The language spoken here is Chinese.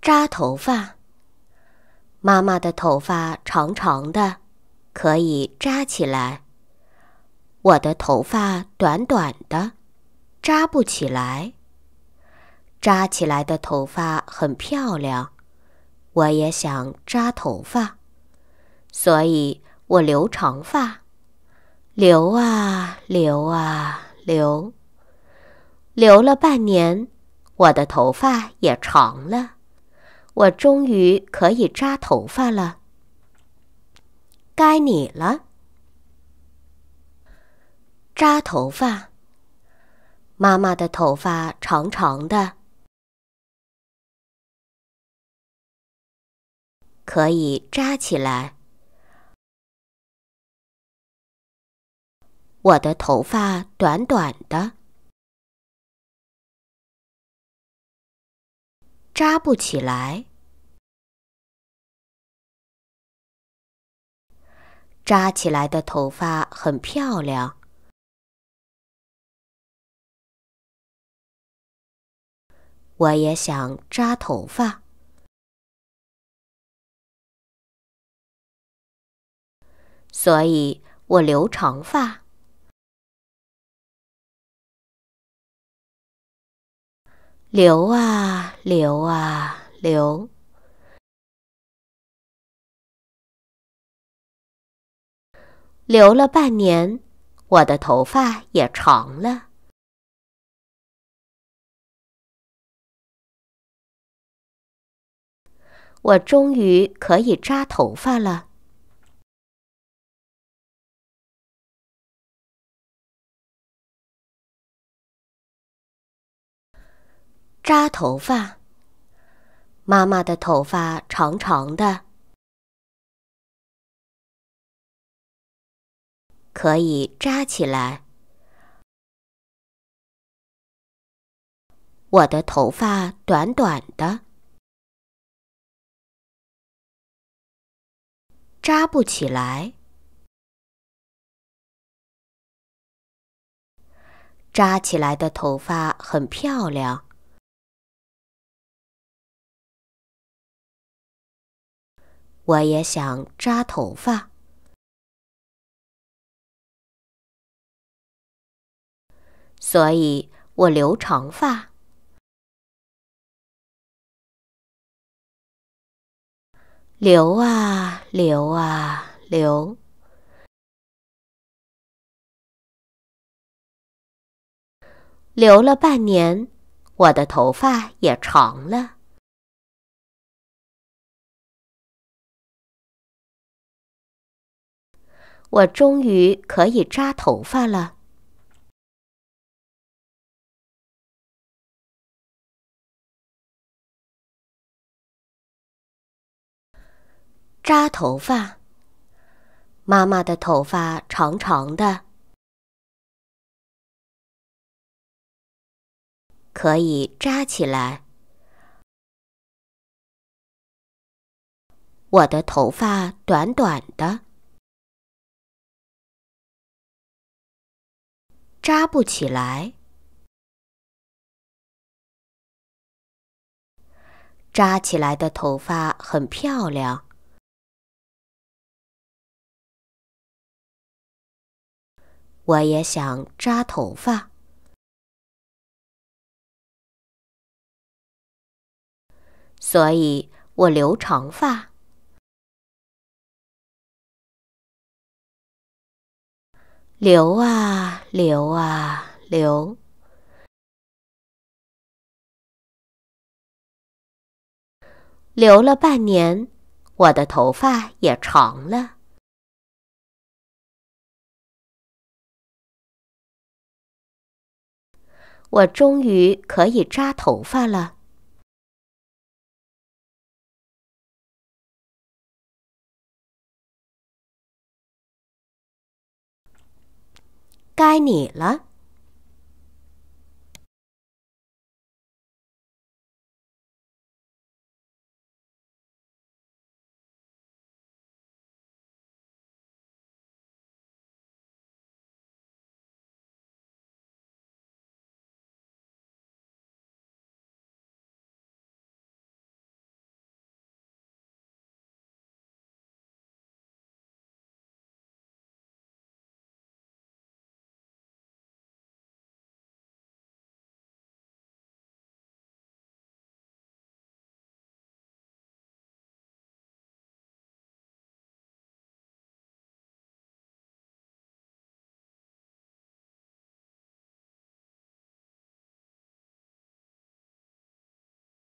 扎头发。妈妈的头发长长的，可以扎起来。我的头发短短的，扎不起来。扎起来的头发很漂亮，我也想扎头发，所以我留长发。留啊留啊留，留了半年，我的头发也长了。我终于可以扎头发了。该你了，扎头发。妈妈的头发长长的，可以扎起来。我的头发短短的。扎不起来，扎起来的头发很漂亮。我也想扎头发，所以我留长发。留啊留啊留，留了半年，我的头发也长了，我终于可以扎头发了。扎头发。妈妈的头发长长的，可以扎起来。我的头发短短的，扎不起来。扎起来的头发很漂亮。我也想扎头发，所以我留长发，留啊留啊留，留了半年，我的头发也长了。我终于可以扎头发了。扎头发，妈妈的头发长长的，可以扎起来。我的头发短短的。扎不起来，扎起来的头发很漂亮。我也想扎头发，所以我留长发。留啊留啊留，留了半年，我的头发也长了，我终于可以扎头发了。该你了。